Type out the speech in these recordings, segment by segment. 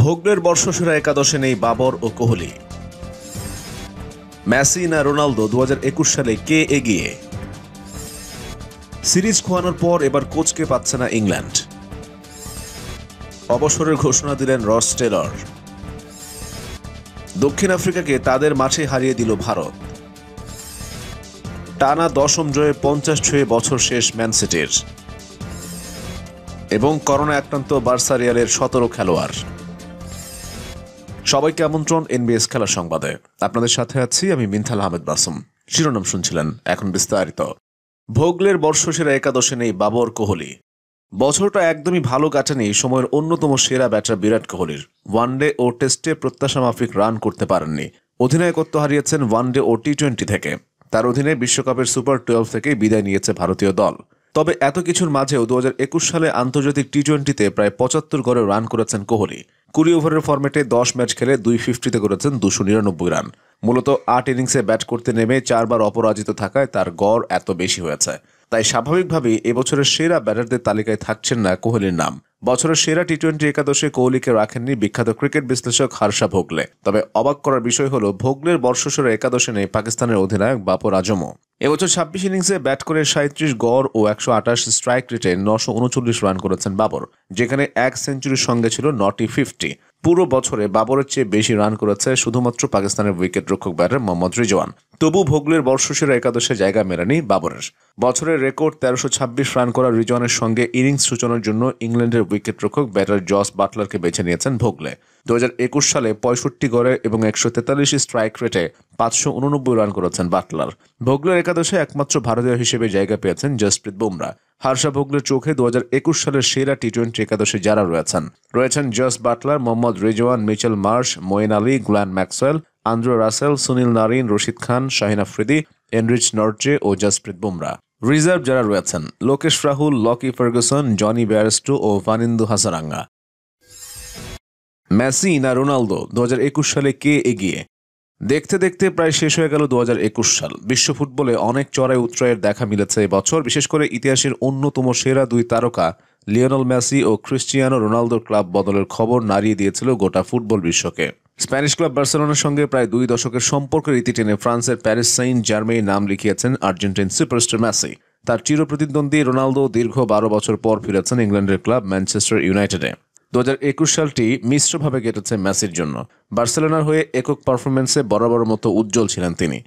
ভোগলের বর্ষসেরা একাদশে নেই বাবর ও কোহলি ম্যাসি না রোনালদো দু সালে কে এগিয়ে সিরিজ খোয়ানোর পর এবার কোচকে পাচ্ছে না ইংল্যান্ড অবসরের ঘোষণা দিলেন রস টেলর দক্ষিণ আফ্রিকাকে তাদের মাঠে হারিয়ে দিল ভারত টানা দশম জয়ে পঞ্চাশ ছয়ে বছর শেষ ম্যানসিটির এবং করোনা আক্রান্ত বার্সারিয়ালের সতেরো খেলোয়াড় সবাইকে আমন্ত্রণ এনবিএস খেলা সংবাদে আপনাদের সাথে আছি আমি মিনথাল আহমেদ বাসুম শিরোনাম শুনছিলেন এখন বিস্তারিত ভোগলের বর্ষসেরা একাদশে নেই বাবর কোহলি বছরটা একদমই ভালো কাটেনি সময়ের অন্যতম সেরা ব্যাটার বিরাট কোহলির ওয়ানডে ও টেস্টে প্রত্যাশা মাফিক রান করতে পারেননি অধিনায়কত্ব হারিয়েছেন ওয়ানডে ও টি টোয়েন্টি থেকে তার অধীনে বিশ্বকাপের সুপার টুয়েলভ থেকে বিদায় নিয়েছে ভারতীয় দল তবে এত কিছুর মাঝেও দু সালে আন্তর্জাতিক টি টোয়েন্টিতে প্রায় পঁচাত্তর গড়ে রান করেছেন কোহলি কুড়ি ওভারের ফর্মেটে দশ ম্যাচ খেলে দুই ফিফটিতে করেছেন দুশো নিরানব্বই রান মূলত আট ইনিংসে ব্যাট করতে নেমে চারবার অপরাজিত থাকায় তার গড় এত বেশি হয়েছে তাই স্বাভাবিকভাবেই এবছরের সেরা ব্যাটারদের তালিকায় থাকছেন না কোহলির নাম বছরের সেরা টি টোয়েন্টি একাদশে কোহলিকে রাখেননি বিখ্যাত ক্রিকেট বিশ্লেষক হার্ষা ভোগলে তবে অবাক করার বিষয় হল ভোগলের বর্ষসেরা একাদশে নেই পাকিস্তানের অধিনায়ক বাপর আজমও এবছর ছাব্বিশ ইনিংসে ব্যাট করে সাঁত্রিশ গড় ও একশো আঠাশ স্ট্রাইক রেটে নশো উনচল্লিশ রান করেছেন বাবর যেখানে এক সেঞ্চুরির সঙ্গে ছিল নটি ফিফটি পুরো বছরে বাবরের চেয়ে বেশি রান করেছে শুধুমাত্র পাকিস্তানের উইকেট রক্ষক ব্যাটার মোহাম্মদ রিজওয়ান তবু ভোগলের বর্ষসেরা একাদশে জায়গা মেরানি বাবরের বছরের রেকর্ড তেরোশো ছাব্বিশ রান করা রিজওয়ানের সঙ্গে ইনিংস সূচনার জন্য ইংল্যান্ডের উইকেট রক্ষক ব্যাটার জস বাটলারকে বেছে নিয়েছেন ভোগলে দু সালে পঁয়ষট্টি গড়ে এবং একশো তেতাল্লিশ স্ট্রাইক রেটে পাঁচশো উননব্বই রান করেছেন বাটলার ভোগলের একাদশে একমাত্র ভারতীয় হিসেবে জায়গা পেয়েছেন জসপ্রীত বুমরা হার্ষা ভোগলের চোখে দু সালের সেরা টি টোয়েন্টি একাদশে যারা রয়েছেন রয়েছেন Jos Buttler Mohammad Rizwan Mitchell Marsh Moeen Ali Glenn Maxwell Andre Russell Sunil Narine Rashid Khan Shaheen Afridi Anrich Nortje ও জসপ্রীত বুমরা রিজার্ভ যারা রয়েছেন Lokesh Rahul Lockie Ferguson Jonny Bairstow ও ফানিন্দু হাসারাঙ্গা মেসি না রোনালদো দু সালে কে এগিয়ে দেখতে দেখতে প্রায় শেষ হয়ে গেল দু সাল বিশ্ব ফুটবলে অনেক চড়াই উত্রয়ের দেখা মিলেছে এবছর বিশেষ করে ইতিহাসের অন্যতম সেরা দুই তারকা লিওনল মেসি ও ক্রিস্টিয়ানো রোনালদোর ক্লাব বদলের খবর নাড়িয়ে দিয়েছিল গোটা ফুটবল বিশ্বকে স্প্যানিশ ক্লাব বার্সেলোনার সঙ্গে প্রায় দুই দশকের সম্পর্কের ইতি টেনে ফ্রান্সের প্যারিস সাইন জার্মেই নাম লিখিয়েছেন আর্জেন্টিন সুপারস্টার ম্যাসি তার চিরপ্রতিদ্বন্দ্বী রোনালদো দীর্ঘ বারো বছর পর ফিরেছেন ইংল্যান্ডের ক্লাব ম্যানচেস্টার ইউনাইটেডে দু সালটি মিশ্রভাবে কেটেছে মেসির জন্য বার্সেলোনার হয়ে একক পারফরমেন্সে বরাবর মতো উজ্জ্বল ছিলেন তিনি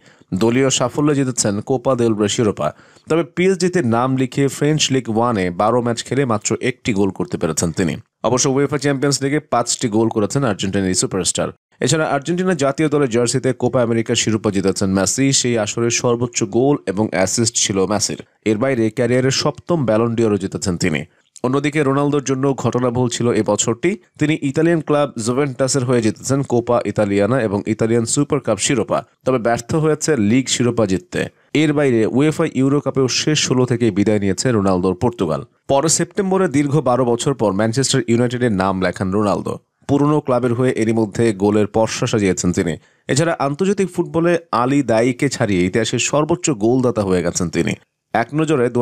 দলীয় সাফল্য জিতেছেন কোপা দেল শিরোপা তবে পিএসজিতে নাম লিখে ফ্রেঞ্চ লিগ ওয়ানে বারো ম্যাচ খেলে মাত্র একটি গোল করতে পেরেছেন তিনি অবশ্য উয়েফা চ্যাম্পিয়ন্স লিগে পাঁচটি গোল করেছেন আর্জেন্টিনার সুপারস্টার এছাড়া আর্জেন্টিনা জাতীয় দলের জার্সিতে কোপা আমেরিকা শিরোপা জিতেছেন মেসি সেই আসরের সর্বোচ্চ গোল এবং অ্যাসিস্ট ছিল মেসির এর বাইরে ক্যারিয়ারের সপ্তম ব্যালন্ডিয়ারও জিতেছেন তিনি অন্যদিকে রোনালদোর জন্য ঘটনাবহুল ছিল এ বছরটি তিনি ইতালিয়ান ক্লাব জোভেন্টাসের হয়ে জিতেছেন কোপা ইতালিয়ানা এবং ইতালিয়ান সুপার কাপ শিরোপা তবে ব্যর্থ হয়েছে লিগ শিরোপা জিততে এর বাইরে উয়েফা ইউরো কাপেও শেষ ষোলো থেকে বিদায় নিয়েছে রোনালদোর পর্তুগাল পরে সেপ্টেম্বরে দীর্ঘ বারো বছর পর ম্যানচেস্টার ইউনাইটেডের নাম লেখান রোনালদো পুরনো ক্লাবের হয়ে এরই মধ্যে গোলের পর্ষা সাজিয়েছেন তিনি এছাড়া আন্তর্জাতিক ফুটবলে আলী দায়ীকে ছাড়িয়ে ইতিহাসের সর্বোচ্চ গোলদাতা হয়ে গেছেন তিনি এক নজরে দু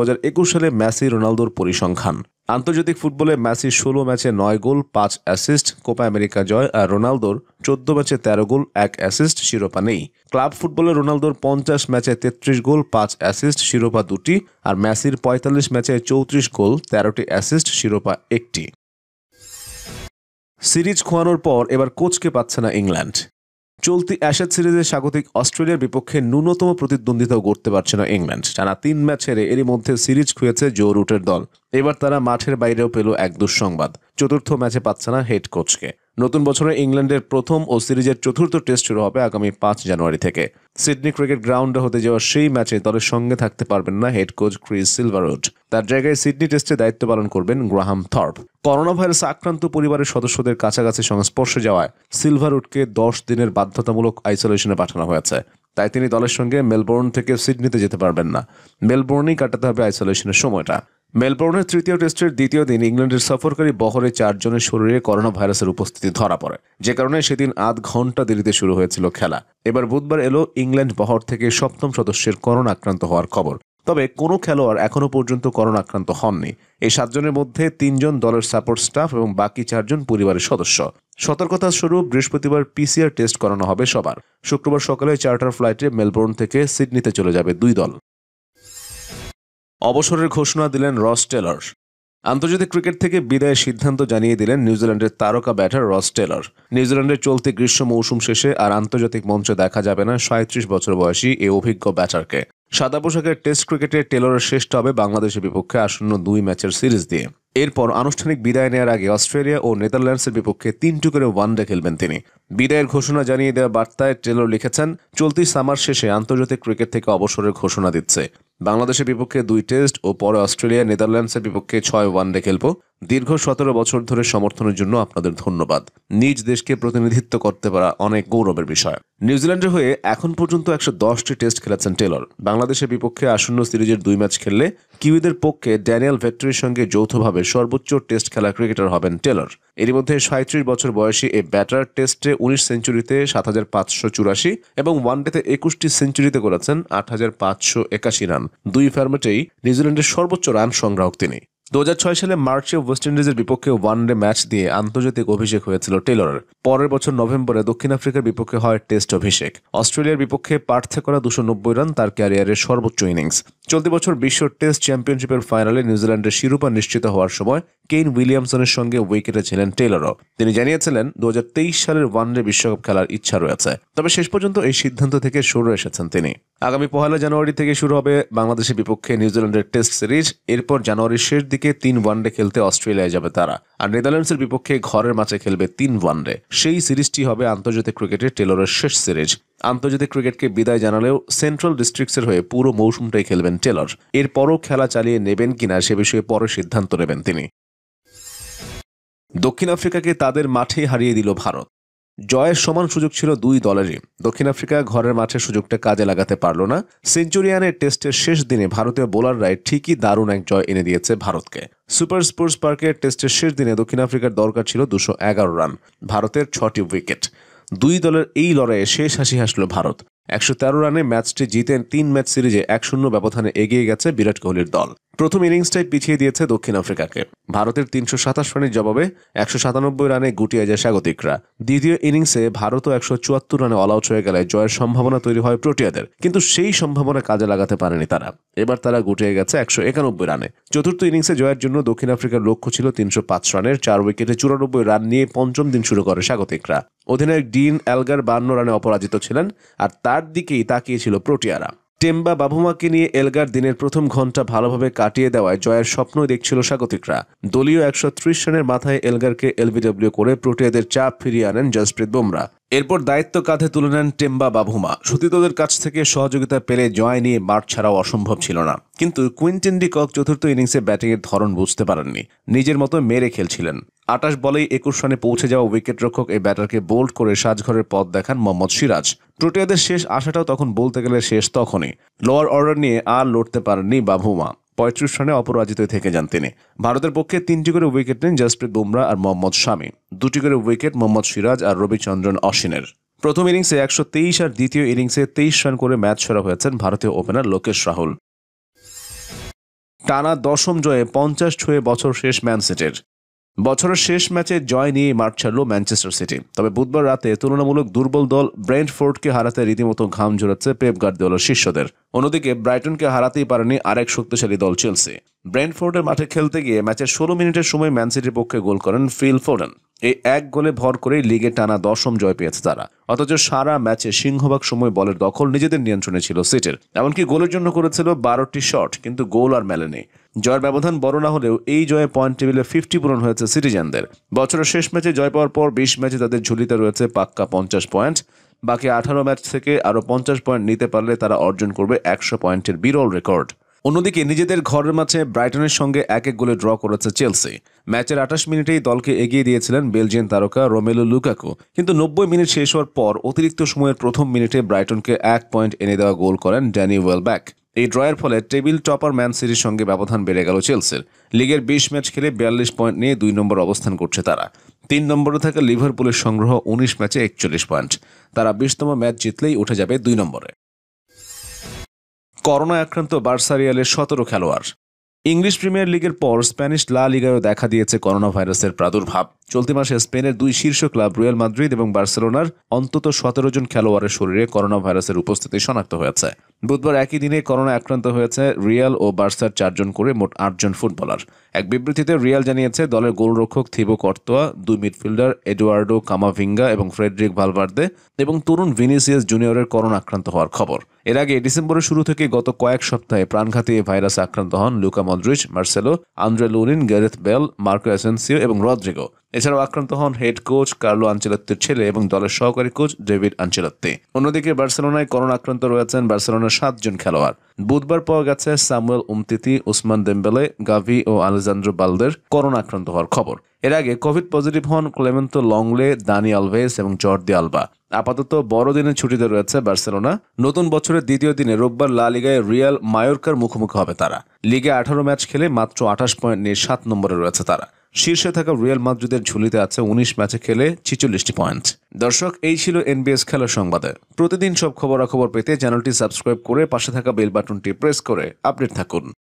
সালে মেসি রোনালদোর পরিসংখ্যান আন্তর্জাতিক ফুটবলে ম্যাসি ষোলো ম্যাচে নয় গোল পাঁচ অ্যাসিস্ট কোপা আমেরিকা জয় আর রোনালদোর চোদ্দ ম্যাচে তেরো গোল এক অ্যাসিস্ট শিরোপা নেই ক্লাব ফুটবলে রোনালদোর পঞ্চাশ ম্যাচে তেত্রিশ গোল পাঁচ অ্যাসিস্ট শিরোপা দুটি আর ম্যাসির পঁয়তাল্লিশ ম্যাচে চৌত্রিশ গোল তেরোটি অ্যাসিস্ট শিরোপা একটি সিরিজ খোয়ানোর পর এবার কোচকে পাচ্ছে না ইংল্যান্ড চলতি অ্যাশেজ সিরিজে স্বাগতিক অস্ট্রেলিয়ার বিপক্ষে ন্যূনতম প্রতিদ্বন্দ্বিতাও করতে পারছে না ইংল্যান্ড টানা তিন ম্যাচ হেরে এরই মধ্যে সিরিজ খুঁয়েছে জো রুটের দল এবার তারা মাঠের বাইরেও পেল এক দুঃসংবাদ চতুর্থ ম্যাচে পাচ্ছে না হেড কোচকে নতুন বছরে ইংল্যান্ডের প্রথম ও সিরিজের চতুর্থ টেস্ট শুরু হবে আগামী পাঁচ জানুয়ারি থেকে সিডনি ক্রিকেট গ্রাউন্ডে হতে যাওয়া সেই ম্যাচে দলের সঙ্গে থাকতে পারবেন না হেড কোচ ক্রিস সিলভারউড তার জায়গায় সিডনি টেস্টে দায়িত্ব পালন করবেন গ্রাহাম থর্প করোনা ভাইরাস আক্রান্ত পরিবারের সদস্যদের কাছাকাছি সংস্পর্শে যাওয়ায় সিলভারউডকে দশ দিনের বাধ্যতামূলক আইসোলেশনে পাঠানো হয়েছে তাই তিনি দলের সঙ্গে মেলবোর্ন থেকে সিডনিতে যেতে পারবেন না মেলবোর্নেই কাটাতে হবে আইসোলেশনের সময়টা মেলবোর্নের তৃতীয় টেস্টের দ্বিতীয় দিন ইংল্যান্ডের সফরকারী বহরে চারজনের শরীরে করোনা ভাইরাসের উপস্থিতি ধরা পড়ে যে কারণে সেদিন আধ ঘন্টা দেরিতে শুরু হয়েছিল খেলা এবার বুধবার এলো ইংল্যান্ড বহর থেকে সপ্তম সদস্যের করোনা আক্রান্ত হওয়ার খবর তবে কোনো খেলোয়াড় এখনও পর্যন্ত করোনা আক্রান্ত হননি এই সাতজনের মধ্যে তিনজন দলের সাপোর্ট স্টাফ এবং বাকি চারজন পরিবারের সদস্য সতর্কতা স্বরূপ বৃহস্পতিবার পিসিআর টেস্ট করানো হবে সবার শুক্রবার সকালে চার্টার ফ্লাইটে মেলবোর্ন থেকে সিডনিতে চলে যাবে দুই দল অবসরের ঘোষণা দিলেন রস টেলর আন্তর্জাতিক ক্রিকেট থেকে বিদায়ের সিদ্ধান্ত জানিয়ে দিলেন নিউজিল্যান্ডের তারকা ব্যাটার রস টেলর নিউজিল্যান্ডের চলতি গ্রীষ্ম মৌসুম শেষে আর আন্তর্জাতিক মঞ্চে দেখা যাবে না সাঁত্রিশ বছর বয়সী এই অভিজ্ঞ ব্যাটারকে সাদা পোশাকের টেস্ট ক্রিকেটে টেলরের শেষটা হবে বাংলাদেশের বিপক্ষে আসন্ন দুই ম্যাচের সিরিজ দিয়ে এরপর আনুষ্ঠানিক বিদায় নেওয়ার আগে অস্ট্রেলিয়া ও নেদারল্যান্ডসের বিপক্ষে তিনটু করে ওয়ানডে খেলবেন তিনি বিদায়ের ঘোষণা জানিয়ে দেওয়া বার্তায় টেলর লিখেছেন চলতি সামার শেষে আন্তর্জাতিক ক্রিকেট থেকে অবসরের ঘোষণা দিচ্ছে বাংলাদেশের বিপক্ষে দুই টেস্ট ও পরে অস্ট্রেলিয়া নেদারল্যান্ডসের বিপক্ষে ছয় ওয়ানডে খেলব দীর্ঘ সতেরো বছর ধরে সমর্থনের জন্য আপনাদের ধন্যবাদ নিজ দেশকে প্রতিনিধিত্ব করতে পারা অনেক গৌরবের বিষয় নিউজিল্যান্ডের হয়ে এখন পর্যন্ত একশো দশটি টেস্ট খেলেছেন টেলর বাংলাদেশের বিপক্ষে আসন্ন সিরিজের দুই ম্যাচ খেললে কিউইদের পক্ষে ড্যানিয়েল ভেক্টরির সঙ্গে যৌথভাবে সর্বোচ্চ টেস্ট খেলা ক্রিকেটার হবেন টেলর এর মধ্যে সাঁত্রিশ বছর বয়সী এ ব্যাটার টেস্টে উনিশ সেঞ্চুরিতে সাত হাজার পাঁচশো চুরাশি এবং ওয়ানডেতে একুশটি সেঞ্চুরিতে করেছেন আট হাজার পাঁচশো একাশি রান দুই ফর্মেটেই নিউজিল্যান্ডের সর্বোচ্চ রান সংগ্রাহক তিনি দু সালে মার্চে ওয়েস্ট ইন্ডিজের বিপক্ষে ওয়ান ডে ম্যাচ দিয়ে আন্তর্জাতিক অভিষেক হয়েছিল টেলরের পরের বছর নভেম্বরে দক্ষিণ আফ্রিকার বিপক্ষে হয় টেস্ট অভিষেক অস্ট্রেলিয়ার বিপক্ষে পার্থে করা দুশো নব্বই রান তার ক্যারিয়ারের সর্বোচ্চ ইনিংস চলতি বছর বিশ্ব টেস্ট চ্যাম্পিয়নশিপের ফাইনালে নিউজিল্যান্ডের শিরোপা নিশ্চিত হওয়ার সময় কেইন উইলিয়ামসনের সঙ্গে উইকেটে ছিলেন টেলরও তিনি জানিয়েছিলেন দু সালের ওয়ান ডে বিশ্বকাপ খেলার ইচ্ছা রয়েছে তবে শেষ পর্যন্ত এই সিদ্ধান্ত থেকে সরে এসেছেন তিনি আগামী পহেলা জানুয়ারি থেকে শুরু হবে বাংলাদেশের বিপক্ষে নিউজিল্যান্ডের টেস্ট সিরিজ এরপর জানুয়ারির শেষ দিকে থেকে তিন ওয়ানডে খেলতে অস্ট্রেলিয়ায় যাবে তারা আর নেদারল্যান্ডসের বিপক্ষে ঘরের মাঠে খেলবে তিন ওয়ানডে সেই সিরিজটি হবে আন্তর্জাতিক ক্রিকেটে টেলরের শেষ সিরিজ আন্তর্জাতিক ক্রিকেটকে বিদায় জানালেও সেন্ট্রাল ডিস্ট্রিক্টসের হয়ে পুরো মৌসুমটাই খেলবেন টেলর এরপরও খেলা চালিয়ে নেবেন কিনা সে বিষয়ে পরে সিদ্ধান্ত নেবেন তিনি দক্ষিণ আফ্রিকাকে তাদের মাঠে হারিয়ে দিল ভারত জয়ের সমান সুযোগ ছিল দুই দলেরই দক্ষিণ আফ্রিকা ঘরের মাঠে সুযোগটা কাজে লাগাতে পারল না সেঞ্চুরিয়ানের টেস্টের শেষ দিনে ভারতীয় বোলাররাই ঠিকই দারুণ এক জয় এনে দিয়েছে ভারতকে সুপার স্পোর্টস পার্কে টেস্টের শেষ দিনে দক্ষিণ আফ্রিকার দরকার ছিল দুশো এগারো রান ভারতের ছটি উইকেট দুই দলের এই লড়াইয়ে শেষ হাসি হাসল ভারত একশো তেরো রানে ম্যাচটি জিতেন তিন ম্যাচ সিরিজে এক শূন্য ব্যবধানে এগিয়ে গেছে বিরাট কোহলির দল প্রথম ইনিংসটাই পিছিয়ে দিয়েছে দক্ষিণ আফ্রিকাকে ভারতের তিনশো সাতাশ রানের জবাবে একশো সাতানব্বই রানে গুটিয়ে যায় স্বাগতিকরা দ্বিতীয় ইনিংসে ভারতও একশো চুয়াত্তর রানে অল আউট হয়ে গেলে জয়ের সম্ভাবনা তৈরি হয় প্রোটিয়াদের কিন্তু সেই সম্ভাবনা কাজে লাগাতে পারেনি তারা এবার তারা গুটিয়ে গেছে একশো একানব্বই রানে চতুর্থ ইনিংসে জয়ের জন্য দক্ষিণ আফ্রিকার লক্ষ্য ছিল তিনশো পাঁচ রানের চার উইকেটে চুরানব্বই রান নিয়ে পঞ্চম দিন শুরু করে স্বাগতিকরা অধিনায়ক ডিন অ্যালগার বান্ন রানে অপরাজিত ছিলেন আর তার দিকেই তাকিয়েছিল প্রোটিয়ারা টেম্বা বাবুমাকে নিয়ে এলগার দিনের প্রথম ঘন্টা ভালোভাবে কাটিয়ে দেওয়ায় জয়ের স্বপ্ন দেখছিল স্বাগতিকরা দলীয় একশো ত্রিশ রানের মাথায় এলগারকে এলবিডব্লিউ করে প্রোটিয়াদের চাপ ফিরিয়ে আনেন জসপ্রীত বুমরা এরপর দায়িত্ব কাঁধে তুলে নেন টেম্বা বাবুমা সতীতদের কাছ থেকে সহযোগিতা পেলে জয় নিয়ে মাঠ ছাড়াও অসম্ভব ছিল না কিন্তু কুইন্টিন কক চতুর্থ ইনিংসে ব্যাটিংয়ের ধরন বুঝতে পারেননি নিজের মতো মেরে খেলছিলেন আটাশ বলেই একুশ রানে পৌঁছে যাওয়া উইকেটরক্ষক এই ব্যাটারকে বোল্ড করে সাজঘরের পথ দেখান মোহাম্মদ সিরাজ প্রোটিয়াদের শেষ আশাটাও তখন বলতে গেলে শেষ তখনই লোয়ার অর্ডার নিয়ে আর লড়তে পারেননি বাভুমা পঁয়ত্রিশ রানে অপরাজিত থেকে যান তিনি ভারতের পক্ষে তিনটি করে উইকেট নেন জাসপ্রীত বুমরা আর মোহাম্মদ শামী দুটি করে উইকেট মোহাম্মদ সিরাজ আর রবিচন্দ্রন অশ্বিনের প্রথম ইনিংসে একশো তেইশ আর দ্বিতীয় ইনিংসে তেইশ রান করে ম্যাচ সরা হয়েছেন ভারতীয় ওপেনার লোকেশ রাহুল টানা দশম জয়ে পঞ্চাশ ছয়ে বছর শেষ ম্যানসেটের বছরের শেষ ম্যাচে জয় নিয়ে মাঠ ছাড়ল ম্যানচেস্টার সিটি তবে বুধবার রাতে তুলনামূলক দুর্বল দল ব্রেন্টফোর্ডকে হারাতে রীতিমতো ঘাম ঝরাচ্ছে পেপ গার্দিওলার শিষ্যদের অন্যদিকে ব্রাইটনকে হারাতেই পারেনি আরেক শক্তিশালী দল চেলসি ব্রেন্টফোর্ডের মাঠে খেলতে গিয়ে ম্যাচের ষোলো মিনিটের সময় ম্যানসিটির পক্ষে গোল করেন ফিল ফোডেন এই এক গোলে ভর করেই লিগে টানা দশম জয় পেয়েছে তারা অথচ সারা ম্যাচে সিংহভাগ সময় বলের দখল নিজেদের নিয়ন্ত্রণে ছিল সিটির এমনকি গোলের জন্য করেছিল বারোটি শট কিন্তু গোল আর মেলেনি জয়ের ব্যবধান বড় না হলেও এই জয়ে পয়েন্ট টেবিলে ফিফটি পূরণ হয়েছে সিটিজেনদের বছরের শেষ ম্যাচে জয় পাওয়ার পর বিশ ম্যাচে তাদের ঝুলিতে রয়েছে পাক্কা পঞ্চাশ পয়েন্ট বাকি আঠারো ম্যাচ থেকে আরও পঞ্চাশ পয়েন্ট নিতে পারলে তারা অর্জন করবে একশো পয়েন্টের বিরল রেকর্ড অন্যদিকে নিজেদের ঘরের মাঠে ব্রাইটনের সঙ্গে এক এক গোলে ড্র করেছে চেলসি ম্যাচের আঠাশ মিনিটেই দলকে এগিয়ে দিয়েছিলেন বেলজিয়ান তারকা রোমেলো লুকাকু কিন্তু নব্বই মিনিট শেষ হওয়ার পর অতিরিক্ত সময়ের প্রথম মিনিটে ব্রাইটনকে এক পয়েন্ট এনে দেওয়া গোল করেন ড্যানি ওয়েলব্যাক এই ড্রয়ের ফলে টেবিল টপার ম্যান সিটির সঙ্গে ব্যবধান বেড়ে গেল চেলসির লিগের বিশ ম্যাচ খেলে বিয়াল্লিশ পয়েন্ট নিয়ে দুই নম্বর অবস্থান করছে তারা তিন নম্বরে থাকা লিভারপুলের সংগ্রহ উনিশ ম্যাচে একচল্লিশ পয়েন্ট তারা বিশতম ম্যাচ জিতলেই উঠে যাবে দুই নম্বরে করোনা আক্রান্ত বার্সারিয়ালের সতেরো খেলোয়াড় ইংলিশ প্রিমিয়ার লিগের পর স্প্যানিশ লা লিগায়ও দেখা দিয়েছে করোনা ভাইরাসের প্রাদুর্ভাব চলতি মাসে স্পেনের দুই শীর্ষ ক্লাব রিয়াল মাদ্রিদ এবং বার্সেলোনার অন্তত সতেরো জন খেলোয়াড়ের শরীরে করোনা ভাইরাসের উপস্থিতি শনাক্ত হয়েছে বুধবার একই দিনে করোনা আক্রান্ত হয়েছে রিয়াল ও বার্সার চারজন করে মোট আটজন ফুটবলার এক বিবৃতিতে রিয়াল জানিয়েছে দলের গোলরক্ষক থিবো কর্তোয়া দুই মিডফিল্ডার এডুয়ার্ডো কামাভিঙ্গা এবং ফ্রেডরিক ভালভার্দে এবং তরুণ ভিনিসিয়াস জুনিয়রের করোনা আক্রান্ত হওয়ার খবর এর আগে ডিসেম্বরের শুরু থেকে গত কয়েক সপ্তাহে প্রাণঘাতী এই ভাইরাসে আক্রান্ত হন Luka Modric Marcelo Andriy Lunin Gareth Bale Marco Asensio এবং রদ্রিগো এছাড়াও আক্রান্ত হন হেড কোচ কার্লো আঞ্চলত্বের ছেলে এবং দলের সহকারী কোচ ডেভিড আঞ্চেলাত্তে অন্যদিকে বার্সেলোনায় করোনা আক্রান্ত রয়েছেন বার্সেলোনার সাতজন খেলোয়াড় বুধবার পাওয়া গেছে সামুয়েল উমতিতি উসমান দেম্বেলে গাভি ও আলেজান্দ্রো বালদের করোনা আক্রান্ত হওয়ার খবর এর আগে কোভিড পজিটিভ হন ক্লেমেন্তো লংলে দানি আলভেস এবং জর্দি আলবা আপাতত বড়দিনের ছুটিতে রয়েছে বার্সেলোনা নতুন বছরের দ্বিতীয় দিনে রোববার লা লিগায় রিয়াল মায়োরকার মুখোমুখি হবে তারা লিগে আঠারো ম্যাচ খেলে মাত্র আঠাশ পয়েন্ট নিয়ে সাত নম্বরে রয়েছে তারা শীর্ষে থাকা রিয়াল মাদ্রিদের ঝুলিতে আছে উনিশ ম্যাচে খেলে ছিচল্লিশটি পয়েন্ট দর্শক এই ছিল এনবিএস খেলার সংবাদে প্রতিদিন সব খবরাখবর পেতে চ্যানেলটি সাবস্ক্রাইব করে পাশে থাকা বেল বাটনটি প্রেস করে আপডেট থাকুন